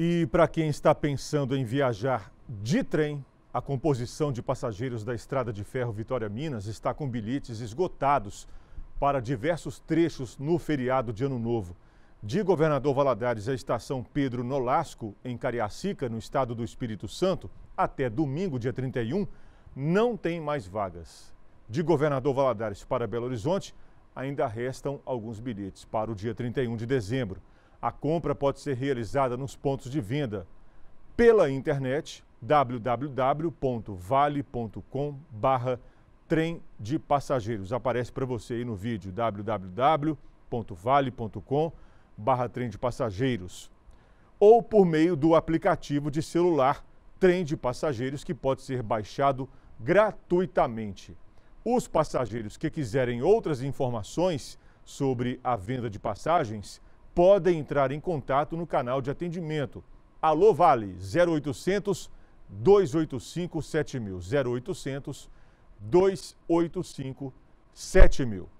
E para quem está pensando em viajar de trem, a composição de passageiros da Estrada de Ferro Vitória Minas está com bilhetes esgotados para diversos trechos no feriado de Ano Novo. De Governador Valadares à estação Pedro Nolasco, em Cariacica, no estado do Espírito Santo, até domingo, dia 31, não tem mais vagas. De Governador Valadares para Belo Horizonte, ainda restam alguns bilhetes para o dia 31 de dezembro. A compra pode ser realizada nos pontos de venda pela internet www.vale.com/barra trem de passageiros. Aparece para você aí no vídeo www.vale.com/barra trem de passageiros ou por meio do aplicativo de celular Trem de Passageiros que pode ser baixado gratuitamente. Os passageiros que quiserem outras informações sobre a venda de passagens podem entrar em contato no canal de atendimento. Alô Vale 0800 285 7000. 0800 285 7000.